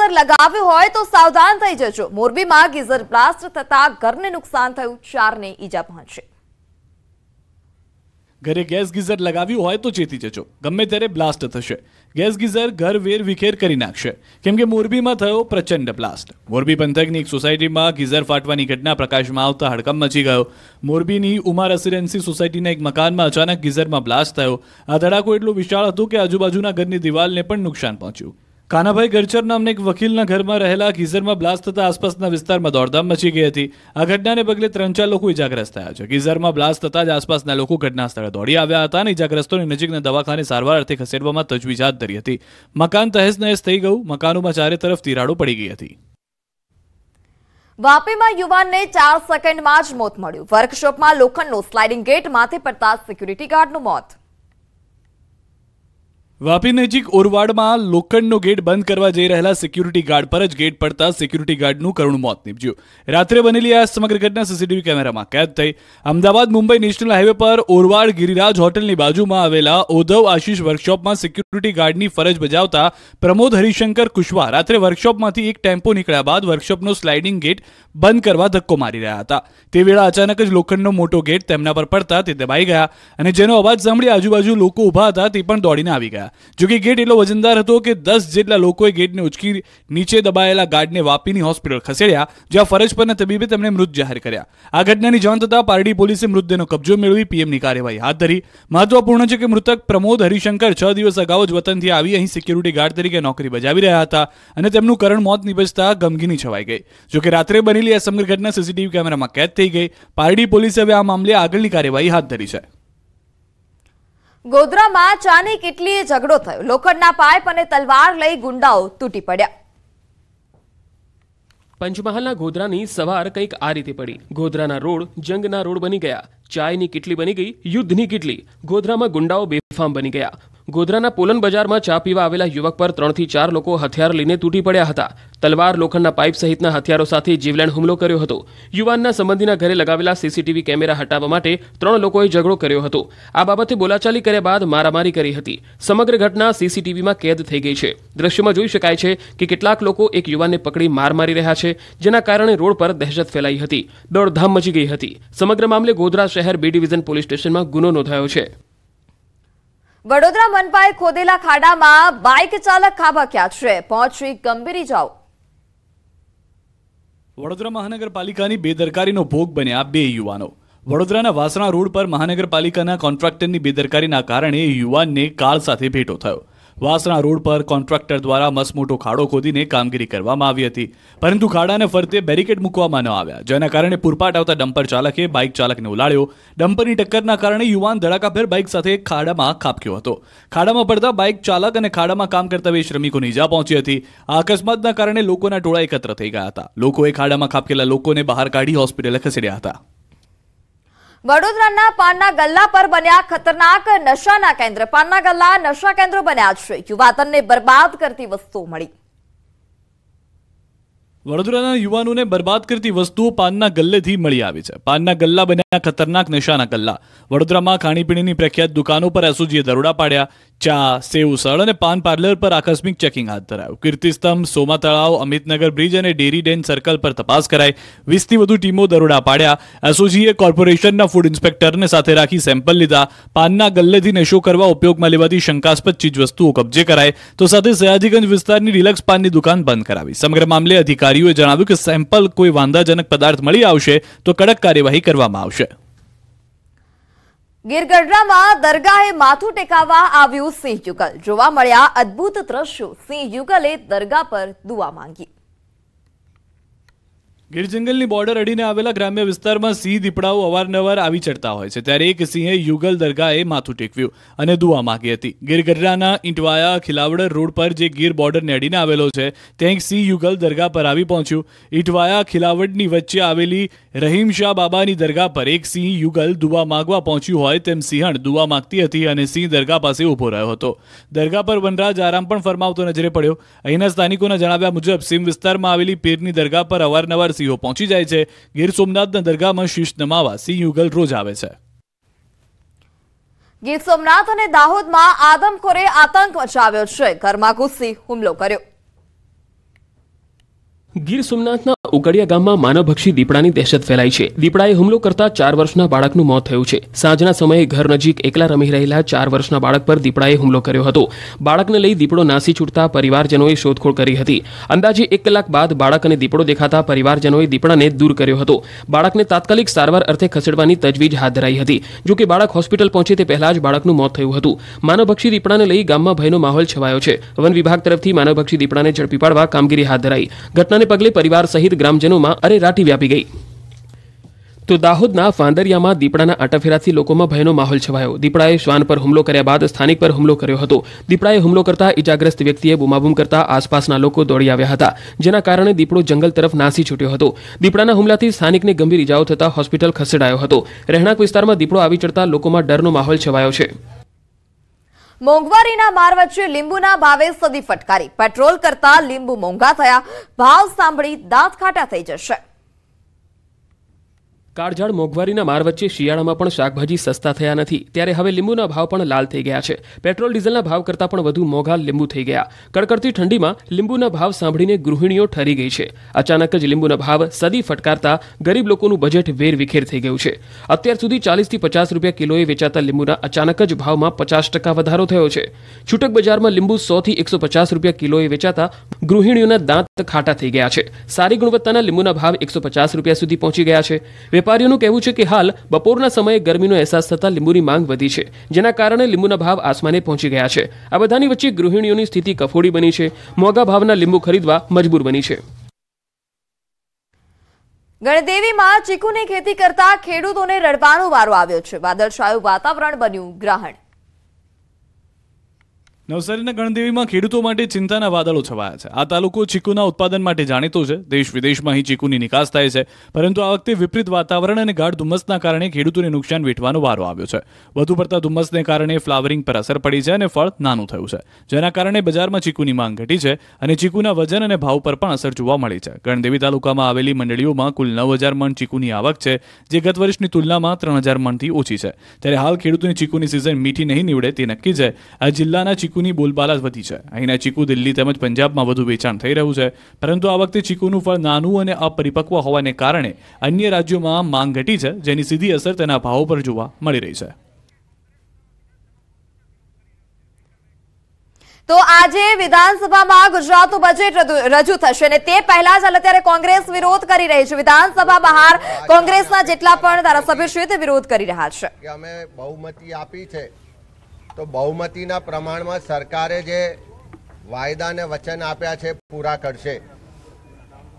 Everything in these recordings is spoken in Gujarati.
ગીઝર લગાવ્યું હોય તો સાવધાન થઈ જજો મોરબીમાં ગીઝર બ્લાસ્ટ થતા ઘરને નુકસાન થયું ચારને ઈજા પહોંચી ઘરે ગેસ ગીઝર લગાવ્યું હોય તો ચેતી જજો ગમે ત્યારે બ્લાસ્ટ થશે ગેસ ગીઝર ઘર વેર વિખેર કરી નાખશે કેમ કે મોરબીમાં થયો પ્રચંડ બ્લાસ્ટ મોરબી પંથકની એક સોસાયટીમાં ગીઝર ફાટવાની ઘટના પ્રકાશમાં આવતા હડકંપ મચી ગયો મોરબીની ઉમા રેસિડેન્સી સોસાયટીના એક મકાનમાં અચાનક ગીઝરમાં બ્લાસ્ટ થયો આ ધડાકો એટલો વિશાળ હતો કે આજુબાજુના ઘરની દિવાલને પણ નુકસાન પહોંચ્યું કાનાભાઈ ગરચર નામના એક વકીલના ઘરમાં રહેલા ગીઝરમાં બ્લાસ્ટ થતા આસપાસના વિસ્તારમાં દોડધામ મચી ગઈ હતી આ ઘટનાને પગલે ત્રણ ચાર લોકો ઇજાગ્રસ્ત થયા છે ગીઝરમાં બ્લાસ્ટ થતા જ આસપાસના લોકો ઘટના સ્થળે દોડી આવ્યા હતા અને ઇજાગ્રસ્તોને નજીકના દવાખાને સારવાર અર્થે ખસેડવામાં તજવીજ હાથ ધરી હતી મકાન તહેસ નહેસ થઈ ગયું મકાનોમાં ચારે તરફ તિરાડો પડી ગઈ હતી વાપીમાં યુવાનને ચાર સેકન્ડમાં જ મોત મળ્યું વર્કશોપમાં લોખંડનું સ્લાઇડિંગ ગેટ માથે પડતા સિક્યુરિટી ગાર્ડનું મોત વાપી નજીક ઓરવાડમાં લોખંડનો ગેટ બંધ કરવા જઈ રહેલા સિક્યુરિટી ગાર્ડ પર જ ગેટ પડતા સિક્યુરિટી ગાર્ડનું કરુણ મોત નીપજ્યું રાત્રે બનેલી આ સમગ્ર ઘટના સીસીટીવી કેમેરામાં કેદ થઈ અમદાવાદ મુંબઈ નેશનલ હાઈવે પર ઓરવાડ ગિરિરાજ હોટલની બાજુમાં આવેલા ઓધવ આશીષ વર્કશોપમાં સિક્યુરિટી ગાર્ડની ફરજ બજાવતા પ્રમોદ હરિશંકર કુશવા રાત્રે વર્કશોપમાંથી એક ટેમ્પો નીકળ્યા બાદ વર્કશોપનો સ્લાઇડિંગ ગેટ બંધ કરવા ધક્કો મારી રહ્યા હતા તે વેળા અચાનક જ લોખંડનો મોટો ગેટ તેમના પર પડતા તે દબાઈ ગયા અને જેનો અવાજ સાંભળી આજુબાજુ લોકો ઊભા હતા તે પણ દોડીને આવી ગયા હતા જોકે ગેટ એટલો વજનદાર હતો કે દસ જેટલા લોકોએ ગેટને ઉચકી નીચે દબાયેલા ગાર્ડને વાપીની હોસ્પિટલ ખસેડ્યા જ્યાં ફરજ પરના તબીબે તેમણે મૃત જાહેર કર્યા આ ઘટનાની જાણ થતાં પારડી પોલીસે મૃતદેહનો કબજો મેળવી પીએમની કાર્યવાહી હાથ ધરી મહત્વપૂર્ણ છે કે મૃતક પ્રમોદ હરિશંકર છ દિવસ અગાઉ જ વતનથી આવી અહીં સિક્યુરિટી ગાર્ડ તરીકે નોકરી બજાવી રહ્યા હતા અને તેમનું કરણ મોત નિપજતા ગમગીની છવાઈ ગઈ જોકે રાત્રે બનેલી આ સમગ્ર ઘટના સીસીટીવી કેમેરામાં કેદ થઈ ગઈ પારડી પોલીસે હવે આ મામલે આગળની કાર્યવાહી હાથ ધરી છે ગોધરામાં ચાની કેટલીએ ઝઘડો થયો લોખંડના પાઇપ અને તલવાર લઈ ગુંડાઓ તૂટી પડ્યા પંચમહાલના ગોધરાની સવાર કંઈક આ રીતે પડી ગોધરાના રોડ જંગના રોડ બની ગયા ચાયની કેટલી બની ગઈ યુદ્ધની કેટલી ગોધરામાં ગુંડાઓ બેફામ બની ગયા ગોધરાના પોલન બજારમાં ચા પીવા આવેલા યુવક પર ત્રણથી ચાર લોકો હથિયાર લઈને તૂટી પડ્યા હતા તલવાર લોખંડના પાઇપ સહિતના હથિયારો સાથે જીવલેણ હુમલો કર્યો હતો યુવાનના સંબંધીના ઘરે લગાવેલા સીસીટીવી કેમેરા હટાવવા માટે ત્રણ લોકોએ ઝઘડો કર્યો હતો આ બાબતે બોલાચાલી કર્યા બાદ મારામારી કરી હતી સમગ્ર ઘટના સીસીટીવીમાં કેદ થઈ ગઈ છે દ્રશ્યમાં જોઈ શકાય છે કે કેટલાક લોકો એક યુવાનને પકડી માર મારી રહ્યા છે જેના કારણે રોડ પર દહેશત ફેલાઈ હતી દોડધામ મચી ગઈ હતી સમગ્ર મામલે ગોધરા શહેર બી ડિવિઝન પોલીસ સ્ટેશનમાં ગુનો નોંધાયો છે વડોદરા મનપાએ ખોદેલા ખાડામાં બાઇક ચાલક ખાબક્યા છે પહોંચી ગંભીરી જાઓ વડોદરા મહાનગરપાલિકાની બેદરકારીનો ભોગ બન્યા બે યુવાનો વડોદરાના વાસણા રોડ પર મહાનગરપાલિકાના કોન્ટ્રાક્ટરની બેદરકારીના કારણે યુવાનને કાર સાથે ભેટો થયો વાસણા રોડ પર કોન્ટ્રાક્ટર દ્વારા મસમોટો ખાડો ખોદીને કામગીરી કરવામાં આવી હતી પરંતુ ખાડાને ફરતે બેરિકેડ મૂકવામાં ન આવ્યા જેના કારણે પુરપાટ આવતા ડમ્પર ચાલકે બાઇક ચાલકને ઉલાળ્યો ડમ્પરની ટક્કરના કારણે યુવાન ધડાકાભેર બાઇક સાથે ખાડામાં ખાપક્યો હતો ખાડામાં પડતા બાઇક ચાલક અને ખાડામાં કામ કરતા બે શ્રમિકોને ઇજા પહોંચી હતી આ અકસ્માતના કારણે લોકોના ટોળા એકત્ર થઈ ગયા હતા લોકોએ ખાડામાં ખાપકેલા લોકોને બહાર કાઢી હોસ્પિટલે ખસેડ્યા હતા વડોદરાના પાનના ગલ્લા પર બન્યા ખતરનાક નશાના કેન્દ્ર પાનના ગલ્લા નશા કેન્દ્ર બન્યા છે યુવાધનને બરબાદ કરતી વસ્તુઓ મળી વડોદરાના યુવાનોને બરબાદ કરતી વસ્તુઓ પાનના ગલ્લેથી મળી આવી છે પાનના ગલ્લા બન્યા ખતરનાક નશાના ગલ્લા વડોદરામાં ખાણીપીણીની પ્રખ્યાત દુકાનો પર એસઓજીએ દરોડા પાડ્યા ચા સેવ સળ અને પાન પાર્લર પર આકસ્મિક ચેકિંગ હાથ ધરાયું કીર્તિસ્તંભ સોમા તળાવ અમિતનગર બ્રિજ અને ડેરી ડેન સર્કલ પર તપાસ કરાઈ વીસથી વધુ ટીમો દરોડા પાડ્યા એસઓજીએ કોર્પોરેશનના ફૂડ ઇન્સ્પેક્ટરને સાથે રાખી સેમ્પલ લીધા પાનના ગલ્લેથી નશો કરવા ઉપયોગમાં લેવાતી શંકાસ્પદ ચીજ વસ્તુઓ કબજે કરાય તો સાથે સયાજીગંજ વિસ્તારની રિલક્સ પાનની દુકાન બંધ કરાવી સમગ્ર મામલે અધિકારી અધિકારીઓએ જણાવ્યું કે સેમ્પલ કોઈ વાંધાજનક પદાર્થ મળી આવશે તો કડક કાર્યવાહી કરવામાં આવશે ગીરગઢડામાં દરગાહે માથું ટેકાવવા આવ્યું સિંહ યુગલ જોવા મળ્યા અદભુત દ્રશ્યો સિંહ યુગલે દરગાહ પર દુવા માંગી ગીર જંગલની બોર્ડર અડીને આવેલા ગ્રામ્ય વિસ્તારમાં સિંહ દીપડાઓ અવારનવાર આવી ચડતા હોય છે ત્યારે એક સિંહે યુગલ દરગાહે માથું ટેકવ્યું અને દુઆ માંગી હતી ગીર ગઢડાના ઇટવાયા ખિલાવડર રોડ પર જે ગીર બોર્ડરને અડીને આવેલો છે ત્યાં એક સિંહ યુગલ દરગાહ પર આવી પહોંચ્યું ઇટવાયા ખિલાવડની વચ્ચે આવેલી રહીમશાહ બાબાની દરગાહ પર એક સિંહ યુગલ દુવા માગવા પહોંચ્યું હોય તેમ સિંહણ દુવા માગતી હતી અને સિંહ દરગાહ પાસે ઊભો રહ્યો હતો દરગાહ પર વનરાજ આરામ પણ ફરમાવતો નજરે પડ્યો અહીંના સ્થાનિકોના જણાવ્યા મુજબ સિંહ વિસ્તારમાં આવેલી પીરની દરગાહ પર અવારનવાર સિંહો પહોંચી જાય છે ગીર સોમનાથના દરગાહમાં શીશ નમાવા સિંહ યુગલ રોજ આવે છે ગીર સોમનાથ અને દાહોદમાં આદમખોરે આતંક મચાવ્યો છે ઘરમાં ઘૂસી હુમલો કર્યો ગીર સોમનાથના ઉગડિયા ગામમાં માનવભક્ષી દીપડાની દહેશત ફેલાઈ છે દીપડાએ હુમલો કરતા ચાર વર્ષના બાળકનું મોત થયું છે સાંજના સમયે ઘર નજીક એકલા રમી રહેલા ચાર વર્ષના બાળક પર દીપડાએ હુમલો કર્યો હતો બાળકને લઈ દીપડો નાસી છૂટતા પરિવારજનોએ શોધખોળ કરી હતી અંદાજે એક કલાક બાદ બાળક અને દીપડો દેખાતા પરિવારજનોએ દીપડાને દૂર કર્યો હતો બાળકને તાત્કાલિક સારવાર અર્થે ખસેડવાની તજવીજ હાથ ધરાઈ હતી જો કે બાળક હોસ્પિટલ પહોંચે તે પહેલા જ બાળકનું મોત થયું હતું માનવભક્ષી દીપડાને લઈ ગામમાં ભયનો માહોલ છવાયો છે વન વિભાગ તરફથી માનવભક્ષી દીપડાને ઝડપી પાડવા કામગીરી હાથ ધરાઈ ઘટના ઘટનાને પગલે પરિવાર સહિત ગ્રામજનોમાં અરેરાટી વ્યાપી ગઈ તો દાહોદના ફાંદરિયામાં દીપડાના અટફેરાથી લોકોમાં ભયનો માહોલ છવાયો દીપડાએ શ્વાન પર હુમલો કર્યા બાદ સ્થાનિક પર હુમલો કર્યો હતો દીપડાએ હુમલો કરતા ઇજાગ્રસ્ત વ્યક્તિએ બુમાબુમ કરતા આસપાસના લોકો દોડી આવ્યા હતા જેના કારણે દીપડો જંગલ તરફ નાસી છૂટ્યો હતો દીપડાના હુમલાથી સ્થાનિકને ગંભીર ઇજાઓ થતા હોસ્પિટલ ખસેડાયો હતો રહેણાંક વિસ્તારમાં દીપડો આવી ચડતા લોકોમાં ડરનો માહોલ છવાયો છે મોંઘવારીના માર વચ્ચે લીંબુના ભાવે સદી ફટકારી પેટ્રોલ કરતા લીંબુ મોંઘા થયા ભાવ સાંભળી દાંત ખાટા થઈ જશે કાળઝાળ મોંઘવારીના માર વચ્ચે શિયાળામાં પણ શાકભાજી સસ્તા થયા નથી ત્યારે હવે લીંબુના ભાવ પણ લાલ થઈ ગયા છે પેટ્રોલ ડીઝલના ભાવ કરતાં પણ વધુ મોંઘા લીંબુ થઈ ગયા કડકડતી ઠંડીમાં લીંબુના ભાવ સાંભળીને ગૃહિણીઓ ઠરી ગઈ છે અચાનક જ લીંબુના ભાવ સદી ફટકારતા ગરીબ લોકોનું બજેટ વેર વિખેર થઈ ગયું છે અત્યાર સુધી ચાલીસથી પચાસ રૂપિયા કિલોએ વેચાતા લીંબુના અચાનક જ ભાવમાં પચાસ ટકા વધારો થયો છે છૂટક બજારમાં લીંબુ સોથી એકસો પચાસ રૂપિયા કિલોએ વેચાતા ગૃહિણીઓના દાંત ખાટા થઈ ગયા છે સારી ગુણવત્તાના લીંબુના ભાવ એકસો પચાસ રૂપિયા સુધી પહોંચી ગયા છે વેપારીઓનું કહેવું છે કે હાલ બપોરના સમયે ગરમીનો અહેસાસ થતાં લીંબુની માંગ વધી છે જેના કારણે લીંબુના ભાવ આસમાને પહોંચી ગયા છે આ બધાની વચ્ચે ગૃહિણીઓની સ્થિતિ કફોડી બની છે મોંઘા ભાવના લીંબુ ખરીદવા મજબૂર બની છે ગણદેવીમાં ચીકુની ખેતી કરતા ખેડૂતોને રડવાનો વારો આવ્યો છે વાદળછાયું વાતાવરણ બન્યું ગ્રહણ નવસારીના ગણદેવીમાં ખેડૂતો માટે ચિંતાના વાદળો છવાયા છે આ તાલુકો ચીકુના ઉત્પાદન માટે જાણીતો છે દેશ વિદેશમાં અહીં ચીકુની નિકાસ થાય છે પરંતુ આ વખતે વિપરીત વાતાવરણ અને ગાઢ ધુમ્મસના કારણે ખેડૂતોને નુકસાન વેઠવાનો વારો આવ્યો છે વધુ પડતા ધુમ્મસને કારણે ફ્લાવરિંગ પર અસર પડી છે અને ફળ નાનું થયું છે જેના કારણે બજારમાં ચીકુની માંગ ઘટી છે અને ચીકુના વજન અને ભાવ પર પણ અસર જોવા મળી છે ગણદેવી તાલુકામાં આવેલી મંડળીઓમાં કુલ નવ હજાર મણ ચીકુની આવક છે જે ગત વર્ષની તુલનામાં ત્રણ હજાર મણથી ઓછી છે ત્યારે હાલ ખેડૂતોની ચીકુની સિઝન મીઠી નહીં નીવડે તે નક્કી છે આ જિલ્લાના ચીકુ ચીકુની બોલબાલા વધી છે અહીંના ચીકુ દિલ્હી તેમજ પંજાબમાં વધુ વેચાણ થઈ રહ્યું છે પરંતુ આ વખતે ચીકુનું ફળ નાનું અને અપરિપક્વ હોવાને કારણે અન્ય રાજ્યોમાં માંગ ઘટી છે જેની સીધી અસર તેના ભાવો પર જોવા મળી રહી છે તો આજે વિધાનસભામાં ગુજરાતનું બજેટ રજૂ થશે અને તે પહેલા જ અત્યારે કોંગ્રેસ વિરોધ કરી રહી છે વિધાનસભા બહાર કોંગ્રેસના જેટલા પણ ધારાસભ્યો છે તે વિરોધ કરી રહ્યા છે અમે બહુમતી આપી છે તો બહુમતીના પ્રમાણમાં સરકારે જે વાયદા અને વચન આપ્યા છે પૂરા કરશે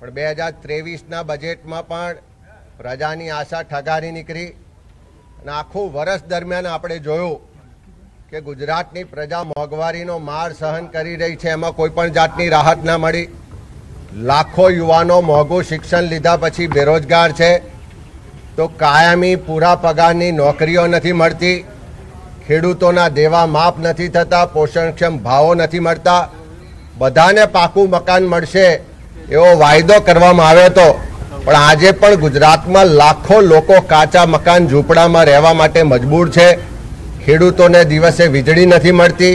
પણ બે હજાર ત્રેવીસના બજેટમાં પણ પ્રજાની આશા ઠગારી નીકળી અને આખું વર્ષ દરમિયાન આપણે જોયું કે ગુજરાતની પ્રજા મોંઘવારીનો માર સહન કરી રહી છે એમાં કોઈ પણ જાતની રાહત ના મળી લાખો યુવાનો મોંઘું શિક્ષણ લીધા પછી બેરોજગાર છે તો કાયમી પૂરા પગારની નોકરીઓ નથી મળતી ખેડૂતોના દેવા માફ નથી થતા પોષણક્ષમ ભાવો નથી મળતા બધાને પાકું મકાન મળશે એવો વાયદો કરવામાં આવ્યો હતો પણ આજે પણ ગુજરાતમાં લાખો લોકો કાચા મકાન ઝૂંપડામાં રહેવા માટે મજબૂર છે ખેડૂતોને દિવસે વીજળી નથી મળતી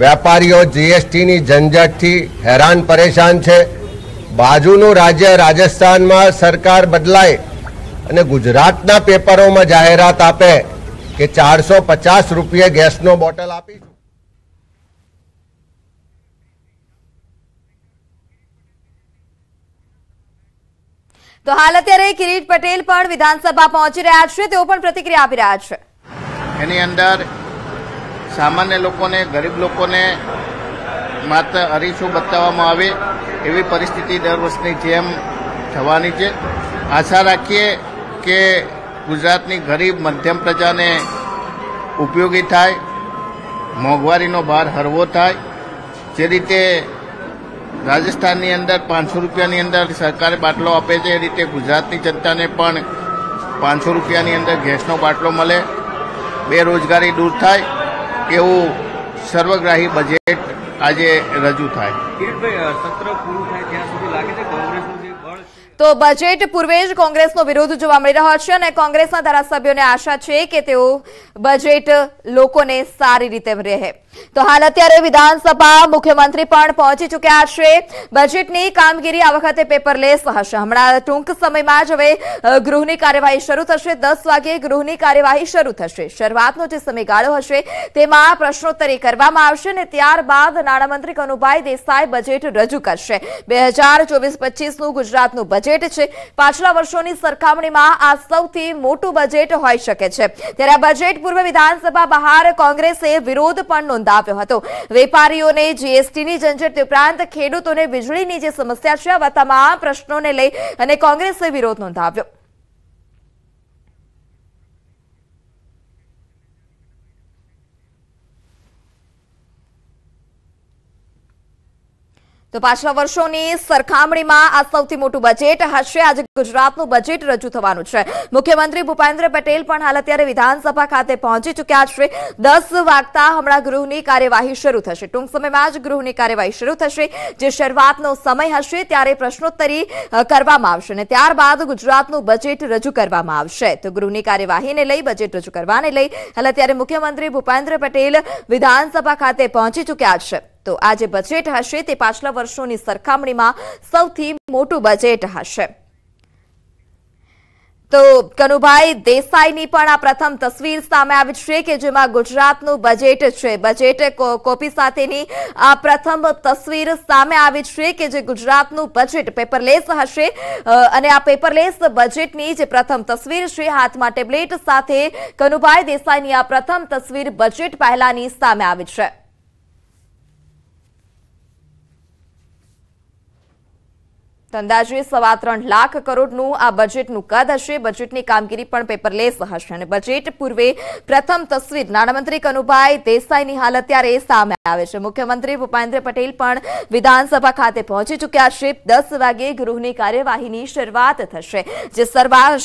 વેપારીઓ જીએસટીની ઝંઝટથી હેરાન પરેશાન છે બાજુનું રાજ્ય રાજસ્થાનમાં સરકાર બદલાય અને ગુજરાતના પેપરોમાં જાહેરાત આપે કે ચારસો પચાસ રૂપિયે ગેસનો બોટલ આપી તો હાલ અત્યારે કિરીટ પટેલ પણ વિધાનસભા પહોંચી રહ્યા છે તેઓ પણ પ્રતિક્રિયા આપી રહ્યા છે એની અંદર સામાન્ય લોકોને ગરીબ લોકોને માત્ર અરીસો બતાવવામાં આવે એવી પરિસ્થિતિ દર વર્ષની જેમ થવાની છે આશા રાખીએ કે ગુજરાતની ગરીબ મધ્યમ પ્રજાને ઉપયોગી થાય મોંઘવારીનો ભાર હરવો થાય જે રીતે રાજસ્થાનની અંદર પાંચસો રૂપિયાની અંદર સરકારે બાટલો આપે છે એ રીતે ગુજરાતની જનતાને પણ પાંચસો રૂપિયાની અંદર ગેસનો બાટલો મળે બેરોજગારી દૂર થાય એવું સર્વગ્રાહી બજેટ આજે રજૂ થાય સત્ર તો બજેટ પૂર્વે જ કોંગ્રેસનો વિરોધ જોવા મળી રહ્યો છે અને કોંગ્રેસના ધારાસભ્યોને આશા છે કે તેઓ બજેટ લોકોને સારી રીતે રહે તો હાલ અત્યારે વિધાનસભા મુખ્યમંત્રી પણ પહોંચી ચૂક્યા છે બજેટની કામગીરી આ વખતે પેપરલેસ હશે હમણાં ટૂંક સમયમાં જ હવે ગૃહની કાર્યવાહી શરૂ થશે દસ વાગે ગૃહની કાર્યવાહી શરૂ થશે શરૂઆતનો જે સમયગાળો હશે તેમાં પ્રશ્નોત્તરી કરવામાં આવશે અને ત્યારબાદ નાણામંત્રી કનુભાઈ દેસાઈ બજેટ રજૂ કરશે બે હજાર ચોવીસ પચીસનું ગુજરાતનું બજેટ છે પાછલા વર્ષોની સરખામણીમાં આ સૌથી મોટું બજેટ હોઈ શકે છે ત્યારે આ બજેટ પૂર્વે વિધાનસભા બહાર કોંગ્રેસે વિરોધ પણ નોંધાવ્યો હતો વેપારીઓને જીએસટીની ઝંઝટ ઉપરાંત ખેડૂતોને વીજળીની જે સમસ્યા છે આવા તમામ પ્રશ્નોને લઈ અને કોંગ્રેસે વિરોધ નોંધાવ્યો તો પાછલા વર્ષોની સરખામણીમાં આ સૌથી મોટું બજેટ હશે આજે ગુજરાતનું બજેટ રજૂ થવાનું છે મુખ્યમંત્રી ભૂપેન્દ્ર પટેલ પણ હાલ અત્યારે વિધાનસભા ખાતે પહોંચી ચૂક્યા છે દસ વાગતા હમણાં ગૃહની કાર્યવાહી શરૂ થશે ટૂંક સમયમાં જ ગૃહની કાર્યવાહી શરૂ થશે જે શરૂઆતનો સમય હશે ત્યારે પ્રશ્નોત્તરી કરવામાં આવશે અને ત્યારબાદ ગુજરાતનું બજેટ રજૂ કરવામાં આવશે તો ગૃહની કાર્યવાહીને લઈ બજેટ રજૂ કરવાને લઈ હાલ અત્યારે મુખ્યમંત્રી ભૂપેન્દ્ર પટેલ વિધાનસભા ખાતે પહોંચી ચૂક્યા છે તો આ જે બજેટ હશે તે પાછલા વર્ષોની સરખામણીમાં સૌથી મોટું બજેટ હશે તો કનુભાઈ દેસાઈની પણ આ પ્રથમ તસવીર સામે આવી છે કે જેમાં ગુજરાતનું બજેટ છે બજેટ કોપી સાથેની આ પ્રથમ તસવીર સામે આવી છે કે જે ગુજરાતનું બજેટ પેપરલેસ હશે અને આ પેપરલેસ બજેટની જે પ્રથમ તસવીર છે હાથમાં ટેબ્લેટ સાથે કનુભાઈ દેસાઈની આ પ્રથમ તસવીર બજેટ પહેલાની સામે આવી છે તો અંદાજે સવા ત્રણ લાખ કરોડનું આ બજેટનું કદ હશે બજેટની કામગીરી પણ પેપરલેસ હશે અને બજેટ પૂર્વે પ્રથમ તસવીર નાણામંત્રી કનુભાઈ દેસાઈની હાલત ત્યારે સામે આવે છે મુખ્યમંત્રી ભૂપેન્દ્ર પટેલ પણ વિધાનસભા ખાતે પહોંચી ચૂક્યા છે દસ વાગે ગૃહની કાર્યવાહીની શરૂઆત થશે જે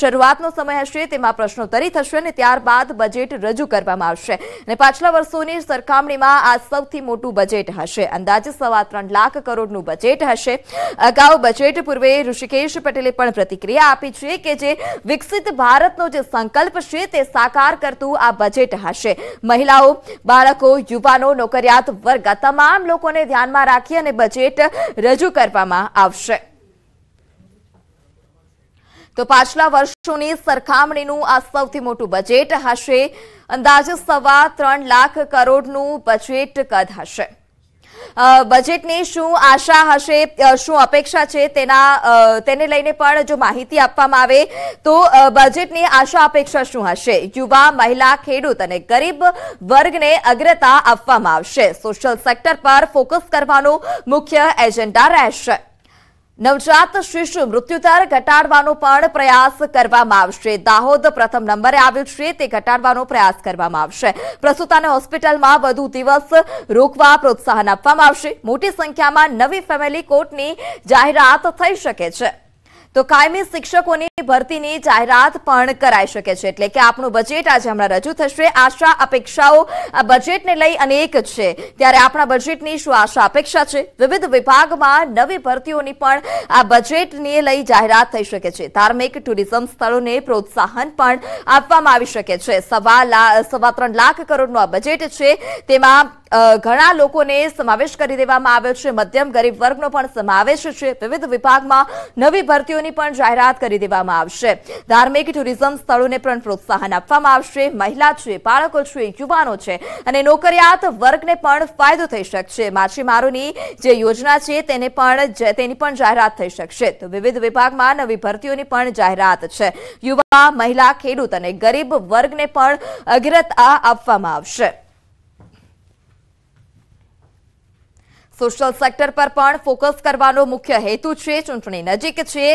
શરૂઆતનો સમય હશે તેમાં પ્રશ્નોત્તરી થશે અને ત્યારબાદ બજેટ રજૂ કરવામાં આવશે અને પાછલા વર્ષોની સરખામણીમાં આ સૌથી મોટું બજેટ હશે અંદાજે સવા ત્રણ લાખ કરોડનું બજેટ હશે અગાઉ બજેટ ભેટ પૂર્વે ઋષિકેશ પટેલે પણ પ્રતિક્રિયા આપી છે કે જે વિકસિત ભારતનો જે સંકલ્પ છે તે સાકાર કરતું આ બજેટ હશે મહિલાઓ બાળકો યુવાનો નોકરિયાત વર્ગ તમામ લોકોને ધ્યાનમાં રાખી અને બજેટ રજૂ કરવામાં આવશે તો પાછલા વર્ષોની સરખામણીનું આ સૌથી મોટું બજેટ હશે અંદાજે સવા ત્રણ લાખ કરોડનું બજેટ કદ હશે બજેટની શું આશા હશે શું અપેક્ષા છે તેના તેને લઈને પણ જો માહિતી આપવામાં આવે તો બજેટની આશા અપેક્ષા શું હશે યુવા મહિલા ખેડૂત અને ગરીબ વર્ગને અગ્રતા આપવામાં આવશે સોશિયલ સેક્ટર પર ફોકસ કરવાનો મુખ્ય એજન્ડા રહેશે નવજાત શિશુ મૃત્યુદર ઘટાડવાનો પણ પ્રયાસ કરવામાં આવશે દાહોદ પ્રથમ નંબરે આવ્યું છે તે ઘટાડવાનો પ્રયાસ કરવામાં આવશે પ્રસૂતાને હોસ્પિટલમાં વધુ દિવસ રોકવા પ્રોત્સાહન આપવામાં આવશે મોટી સંખ્યામાં નવી ફેમિલી કોર્ટની જાહેરાત થઈ શકે છે તો કાયમી શિક્ષકોની ભરતીની જાહેરાત પણ કરાઈ શકે છે એટલે કે આપણું બજેટ આજે હમણાં રજૂ થશે આશા અપેક્ષાઓ આ બજેટને લઈ અનેક છે ત્યારે આપણા બજેટની શું આશા અપેક્ષા છે વિવિધ વિભાગમાં નવી ભરતીઓની પણ આ બજેટને લઈ જાહેરાત થઈ શકે છે ધાર્મિક ટુરિઝમ સ્થળોને પ્રોત્સાહન પણ આપવામાં આવી શકે છે સવા સવા ત્રણ લાખ કરોડનું આ બજેટ છે તેમાં ઘણા લોકોને સમાવેશ કરી દેવામાં આવ્યો છે મધ્યમ ગરીબ વર્ગનો પણ સમાવેશ છે વિવિધ વિભાગમાં નવી ભરતીઓની પણ જાહેરાત કરી દેવામાં આવશે ધાર્મિક ટુરિઝમ સ્થળોને પણ પ્રોત્સાહન આપવામાં આવશે મહિલા છે બાળકો છે યુવાનો છે અને નોકરિયાત વર્ગને પણ ફાયદો થઈ શકશે માછીમારોની જે યોજના છે તેને પણ તેની પણ જાહેરાત થઈ શકશે તો વિવિધ વિભાગમાં નવી ભરતીઓની પણ જાહેરાત છે યુવા મહિલા ખેડૂત અને ગરીબ વર્ગને પણ અગ્રતા આપવામાં આવશે સોશિયલ સેક્ટર પર પણ ફોકસ કરવાનો મુખ્ય હેતુ છે ચૂંટણી નજીક છે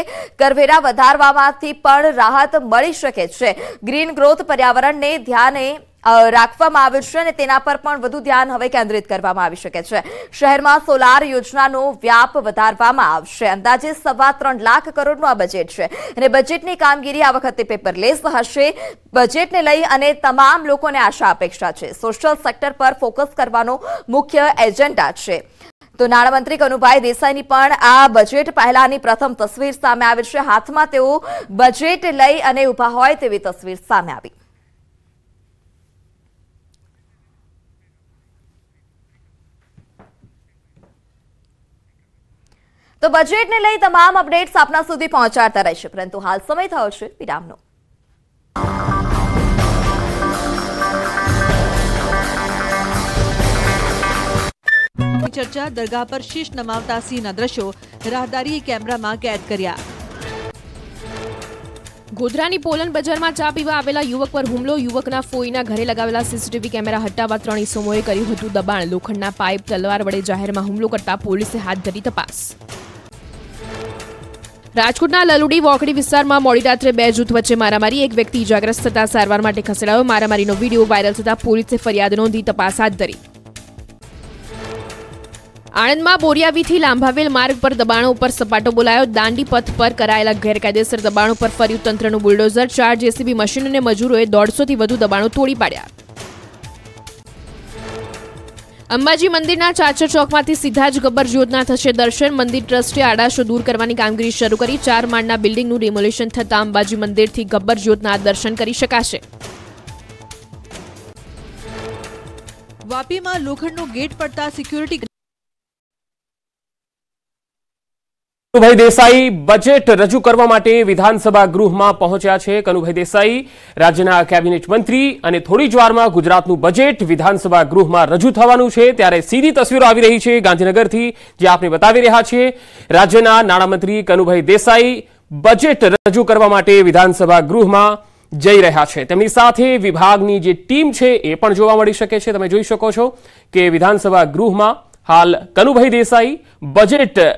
કરવેરા વધારવામાંથી પણ રાહત મળી શકે છે ગ્રીન ગ્રોથ પર્યાવરણને ધ્યાને રાખવામાં આવ્યું છે અને તેના પર પણ વધુ ધ્યાન હવે કેન્દ્રિત કરવામાં આવી શકે છે શહેરમાં સોલાર યોજનાનો વ્યાપ વધારવામાં આવશે અંદાજે સવા ત્રણ લાખ કરોડનું આ બજેટ છે અને બજેટની કામગીરી આ વખતે પેપરલેસ હશે બજેટને લઈ અને તમામ લોકોને આશા અપેક્ષા છે સોશિયલ સેક્ટર પર ફોકસ કરવાનો મુખ્ય એજન્ડા છે તો નાણામંત્રી કનુભાઈ દેસાઈની પણ આ બજેટ પહેલાની પ્રથમ તસવીર સામે આવી છે હાથમાં તેઓ બજેટ લઈ અને ઊભા હોય તેવી તસવીર સામે આવી તો બજેટને લઈ તમામ અપડેટ્સ આપના સુધી પહોંચાડતા રહેશે પરંતુ હાલ સમય થયો છે વિરામનો ચર્ચા દરગાહ પર શીશ નમાવતા સિંહના દ્રશ્યો રાહદારીએ કેમેરામાં કેદ કર્યા ગોધરાની પોલન બજારમાં ચા પીવા આવેલા યુવક પર હુમલો યુવકના ફોઈના ઘરે લગાવેલા સીસીટીવી કેમેરા હટાવવા ત્રણ ઇસમોએ કર્યું હતું દબાણ લોખંડના પાઇપ તલવાર વડે જાહેરમાં હુમલો કરતા પોલીસે હાથ ધરી તપાસ રાજકોટના લલુડી વોકડી વિસ્તારમાં મોડી રાત્રે બે જૂથ વચ્ચે મારામારી એક વ્યક્તિ ઇજાગ્રસ્ત થતા સારવાર માટે ખસેડાયો મારામારીનો વિડીયો વાયરલ થતા પોલીસે ફરિયાદ નોંધી તપાસ હાથ ધરી આણંદમાં બોરિયાવીથી લાંભાવેલ માર્ગ પર દબાણો ઉપર સપાટો બોલાયો દાંડી પથ પર કરાયેલા ગેરકાયદેસર દબાણો પર ફર્યું તંત્રનું બુલડોઝર ચાર જેસીબી મશીન અને મજૂરોએ દોઢસોથી વધુ દબાણો તોડી પાડ્યા અંબાજી મંદિરના ચાચર ચોકમાંથી સીધા જ ગબ્બર જ્યોતના થશે દર્શન મંદિર ટ્રસ્ટે આડાશો દૂર કરવાની કામગીરી શરૂ કરી ચાર માળના બિલ્ડિંગનું રિમોલેશન થતાં અંબાજી મંદિરથી ગબ્બર જ્યોતના દર્શન કરી શકાશે વાપીમાં લોખંડનો ગેટ પડતા સિક્યુરિટી કનુભાઈ દેસાઈ બજેટ રજૂ કરવા માટે વિધાનસભા ગૃહમાં પહોંચ્યા છે કનુભાઈ દેસાઈ રાજ્યના કેબિનેટ મંત્રી અને થોડી જ વારમાં ગુજરાતનું બજેટ વિધાનસભા ગૃહમાં રજૂ થવાનું છે ત્યારે સીધી તસવીરો આવી રહી છે ગાંધીનગરથી જે આપને બતાવી રહ્યા છે રાજ્યના નાણામંત્રી કનુભાઈ દેસાઈ બજેટ રજૂ કરવા માટે વિધાનસભા ગૃહમાં જઈ રહ્યા છે તેમની સાથે વિભાગની જે ટીમ છે એ પણ જોવા મળી શકે છે તમે જોઈ શકો છો કે વિધાનસભા ગૃહમાં હાલ કનુભાઈ દેસાઈ બજેટ